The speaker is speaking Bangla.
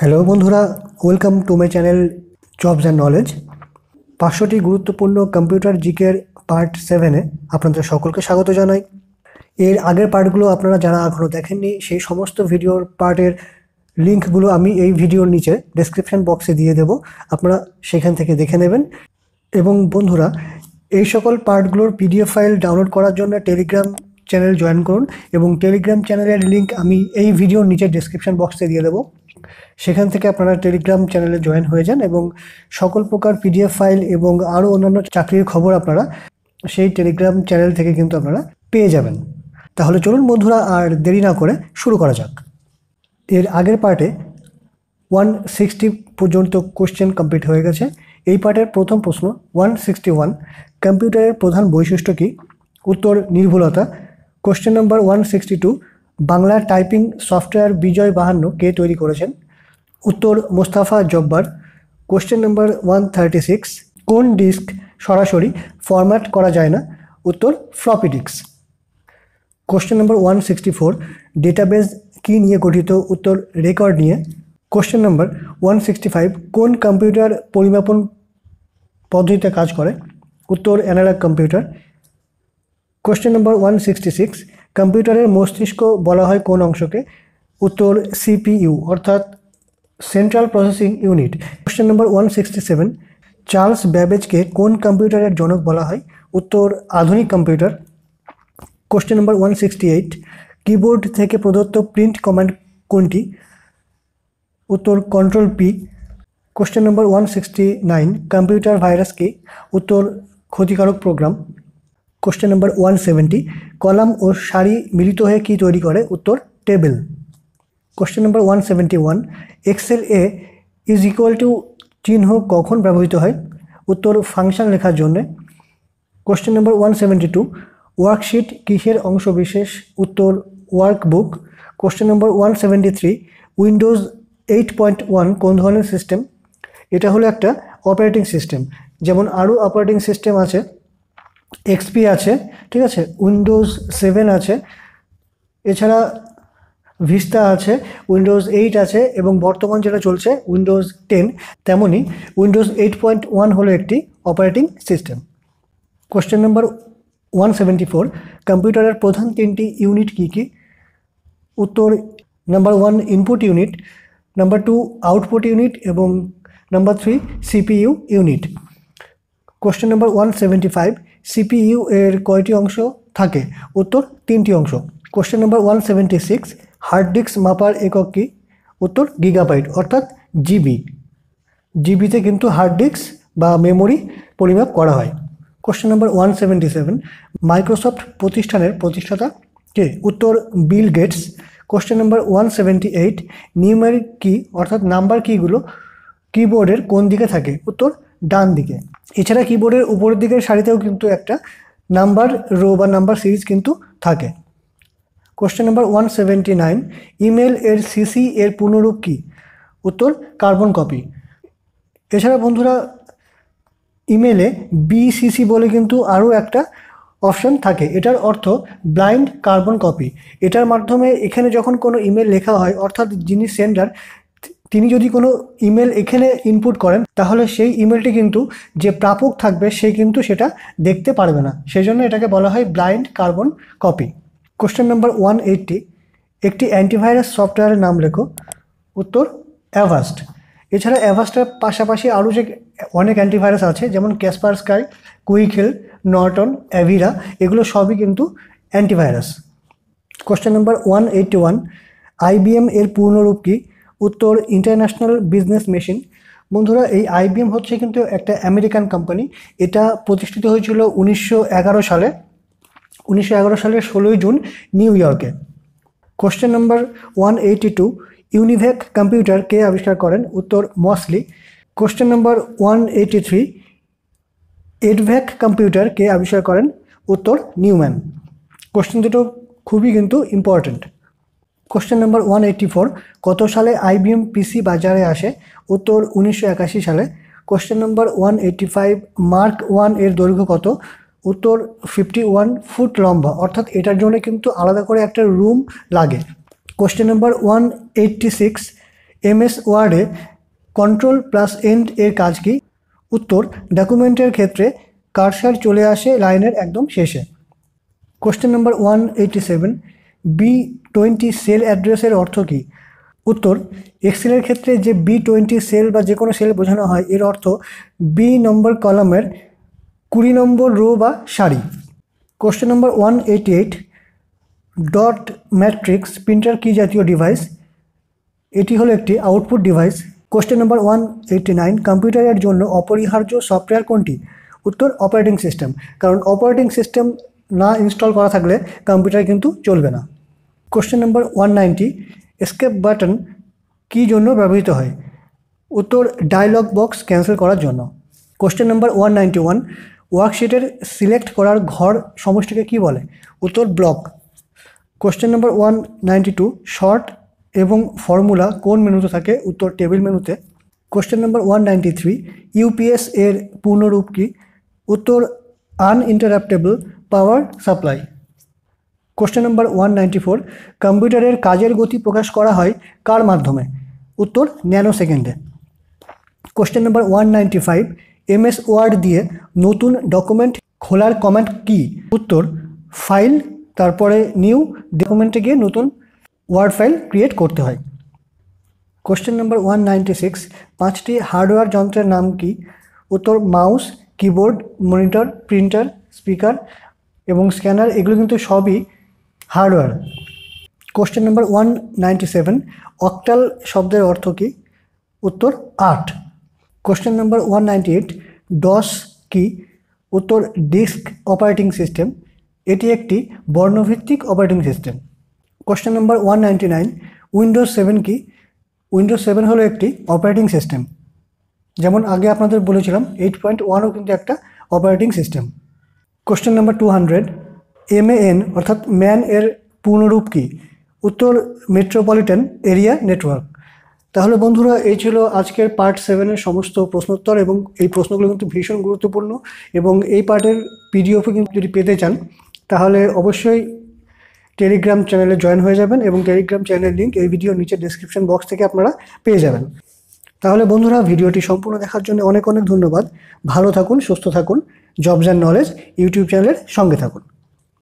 হ্যালো বন্ধুরা welcome to my channel jobs and knowledge পাঁচশোটি গুরুত্বপূর্ণ কম্পিউটার জিকের পার্ট সেভেনে আপনাদের সকলকে স্বাগত জানাই এর আগের পার্টগুলো আপনারা যারা এখনও দেখেননি সেই সমস্ত ভিডিওর পার্টের লিঙ্কগুলো আমি এই ভিডিওর নিচে ডেসক্রিপশন বক্সে দিয়ে দেব আপনারা সেখান থেকে দেখে নেবেন এবং বন্ধুরা এই সকল পার্টগুলোর পিডিএফ ফাইল ডাউনলোড করার জন্য টেলিগ্রাম চ্যানেল জয়েন করুন এবং টেলিগ্রাম চ্যানেলের লিঙ্ক আমি এই ভিডিওর নিচে ডেসক্রিপশন বক্সে দিয়ে দেবো সেখান থেকে আপনারা টেলিগ্রাম চ্যানেলে জয়েন হয়ে যান এবং সকল প্রকার পিডিএফ ফাইল এবং আরও অন্যান্য চাকরির খবর আপনারা সেই টেলিগ্রাম চ্যানেল থেকে কিন্তু আপনারা পেয়ে যাবেন তাহলে চলুন বন্ধুরা আর দেরি না করে শুরু করা যাক এর আগের পার্টে ওয়ান সিক্সটি পর্যন্ত কোশ্চেন কমপ্লিট হয়ে গেছে এই পার্টের প্রথম প্রশ্ন ওয়ান সিক্সটি ওয়ান কম্পিউটারের প্রধান বৈশিষ্ট্য কী উত্তর নির্ভুলতা question number one sixty two Bangla typing software Bijoy বাহান্ন কে তৈরি করেছেন উত্তর Mostafa Jabbar question number one thirty six কোন ডিস্ক সরাসরি ফরম্যাট করা যায় না উত্তর floppy disk question number one sixty four database কী নিয়ে গঠিত উত্তর রেকর্ড নিয়ে question number one sixty five কোন কম্পিউটার পরিমাপন পদ্ধতিতে কাজ করে উত্তর analogue computer question number one sixty six কম্পিউটারের মস্তিষ্ক বলা হয় কোন অংশকে উত্তর সিপিইউ অর্থাৎ central processing unit question number one sixty seven Charles ব্যাবেজকে কোন কম্পিউটারের জনক বলা হয় উত্তর আধুনিক computer question number one sixty eight keyboard থেকে প্রদত্ত প্রিন্ট কমান্ড কোনটি উত্তর control P question number one sixty nine computer virus কি উত্তর ক্ষতিকারক program question number one seventy column ও সারি মিলিত হয়ে কি তৈরি করে উত্তর table question number one seventy one Excel এ ইজ ইকুয়াল টু চিহ্ন কখন ব্যবহৃত হয় উত্তর ফাংশন লেখার জন্যে question number one seventy two worksheet কিসের অংশ বিশেষ উত্তর workbook question number one seventy three Windows eight point one কোন ধরনের সিস্টেম এটা হলো একটা অপারেটিং সিস্টেম যেমন আরও অপারেটিং সিস্টেম আছে এক্সপি আছে ঠিক আছে উইন্ডোজ সেভেন আছে এছাড়া ভিস্তা আছে উইন্ডোজ এইট আছে এবং বর্তমান যেটা চলছে উইন্ডোজ টেন তেমনই উইন্ডোজ এইট পয়েন্ট ওয়ান হলো একটি operating system question number one seventy four কম্পিউটারের প্রধান তিনটি ইউনিট কী কী উত্তর number one input unit number two output unit এবং number three CPU unit question number one seventy five CPU এর কয়টি অংশ থাকে উত্তর তিনটি অংশ question number one seventy six hard disk মাপার একক কি উত্তর গিগাবাইট অর্থাৎ জিবি জিবিতে কিন্তু হার্ড ডিস্ক বা মেমোরি পরিমাপ করা হয় question number one seventy seven Microsoft প্রতিষ্ঠানের প্রতিষ্ঠাতা কে উত্তর Bill Gates question number one seventy eight numeric কি অর্থাৎ নাম্বার কিগুলো কিবোর্ডের কোন দিকে থাকে উত্তর ডান দিকে এছাড়া কিবোর্ডের উপরের দিকের সারিতেও কিন্তু একটা নাম্বার রো বা নাম্বার সিরিজ কিন্তু থাকে question number one seventy nine email এর সিসি এর পূর্ণরূপ কী উত্তর কার্বন কপি এছাড়া বন্ধুরা ইমেলে বিসিসি বলে কিন্তু আরও একটা অপশন থাকে এটার অর্থ ব্লাইন্ড কার্বন কপি এটার মাধ্যমে এখানে যখন কোনো ইমেল লেখা হয় অর্থাৎ যিনি সেন্ডার তিনি যদি কোনো ইমেল এখানে ইনপুট করেন তাহলে সেই ইমেলটি কিন্তু যে প্রাপক থাকবে সে কিন্তু সেটা দেখতে পারবে না সেই জন্য এটাকে বলা হয় blind carbon copy question number one eighty একটি অ্যান্টিভাইরাস সফটওয়্যারের নাম লেখো উত্তর অ্যাভাস্ট এছাড়া অ্যাভাস্টের পাশাপাশি আরও যে অনেক অ্যান্টিভাইরাস আছে যেমন Kaspersky Quick Heal Norton Avira এগুলো সবই কিন্তু antivirus question number one eighty one IBM এর পূর্ণরূপ কী উত্তর ইন্টারন্যাশনাল বিজনেস মেশিন বন্ধুরা এই আইবিএম হচ্ছে কিন্তু একটা আমেরিকান কোম্পানি এটা প্রতিষ্ঠিত হয়েছিল উনিশশো সালে উনিশশো সালের ষোলোই জুন নিউ ইয়র্কে question number one eighty two UNIVAC computer কে আবিষ্কার করেন উত্তর Mauchly question number one eighty three EDVAC computer কে আবিষ্কার করেন উত্তর নিউম্যান কোশ্চেন দুটো খুবই কিন্তু important question number one eighty four কত সালে আইবিএম পিসি বাজারে আসে উত্তর উনিশশো একাশি সালে question number one eighty five Mark one এর দৈর্ঘ্য কত উত্তর ফিফটি ওয়ান ফুট লম্বা অর্থাৎ এটার জন্য কিন্তু আলাদা করে একটা রুম লাগে question number one eighty six M S ওয়ার্ডে কন্ট্রোল প্লাস এন্ড এর কাজ কি উত্তর ডকুমেন্টের ক্ষেত্রে কারসার চলে আসে লাইনের একদম শেষে question number one eighty seven B twenty cell অ্যাড্রেসের অর্থ কী উত্তর এক্সেলের ক্ষেত্রে যে বি টোয়েন্টি সেল বা যে কোনো সেল বোঝানো হয় এর অর্থ বি নম্বর কলামের কুড়ি নম্বর রো বা সারি question number one eighty eight dot matrix printer কি জাতীয় ডিভাইস এটি হলো একটি output device question number one eighty nine কম্পিউটারের জন্য অপরিহার্য সফটওয়্যার কোনটি উত্তর অপারেটিং সিস্টেম কারণ অপারেটিং সিস্টেম না ইনস্টল করা থাকলে কম্পিউটার কিন্তু চলবে না question number one ninety escape button কী জন্য ব্যবহৃত হয় উত্তর ডায়লগ বক্স ক্যান্সেল করার জন্য question number one ninety one ওয়ার্কশিটের সিলেক্ট করার ঘর সমষ্টিকে কী বলে উত্তর block question number one ninety two sort এবং ফর্মুলা কোন মেনুতে থাকে উত্তর টেবিল মেনুতে question number one ninety three UPS এর পূর্ণরূপ কী উত্তর uninterruptible power supply question number one ninety four কম্পিউটারের কাজের গতি প্রকাশ করা হয় কার মাধ্যমে উত্তর ন্যানো সেকেন্ডে question number one ninety five MS Word দিয়ে নতুন ডকুমেন্ট খোলার কমান্ড কি উত্তর ফাইল তারপরে নিউ ডকুমেন্টে গিয়ে নতুন ওয়ার্ড ফাইল ক্রিয়েট করতে হয় question number one ninety six পাঁচটি হার্ডওয়্যার যন্ত্রের নাম কি উত্তর mouse keyboard monitor printer speaker এবং স্ক্যানার এগুলো কিন্তু সবই hardware question number one seven octal শব্দের অর্থ কী উত্তর আট question number one eight DOS কি উত্তর ডিস্ক অপারেটিং সিস্টেম এটি একটি বর্ণভিত্তিক operating system question number one nine Windows seven কি উইন্ডোজ সেভেন হলো একটি অপারেটিং সিস্টেম যেমন আগে আপনাদের বলেছিলাম এইট পয়েন্ট ওয়ানও কিন্তু একটা operating system question number two hundred M N অর্থাৎ ম্যান এর পূর্ণরূপ কী উত্তর মেট্রোপলিটন এরিয়া নেটওয়ার্ক তাহলে বন্ধুরা এই ছিল আজকের পার্ট সেভেনের সমস্ত প্রশ্নোত্তর এবং এই প্রশ্নগুলো কিন্তু ভীষণ গুরুত্বপূর্ণ এবং এই পার্টের পিডিএফও কিন্তু যদি পেতে চান তাহলে অবশ্যই টেলিগ্রাম চ্যানেলে জয়েন হয়ে যাবেন এবং টেলিগ্রাম চ্যানেলের লিঙ্ক এই ভিডিও নিচে ডিসক্রিপশন বক্স থেকে আপনারা পেয়ে যাবেন তাহলে বন্ধুরা ভিডিওটি সম্পূর্ণ দেখার জন্য অনেক অনেক ধন্যবাদ ভালো থাকুন সুস্থ থাকুন জবস অ্যান্ড নলেজ ইউটিউব চ্যানেলের সঙ্গে থাকুন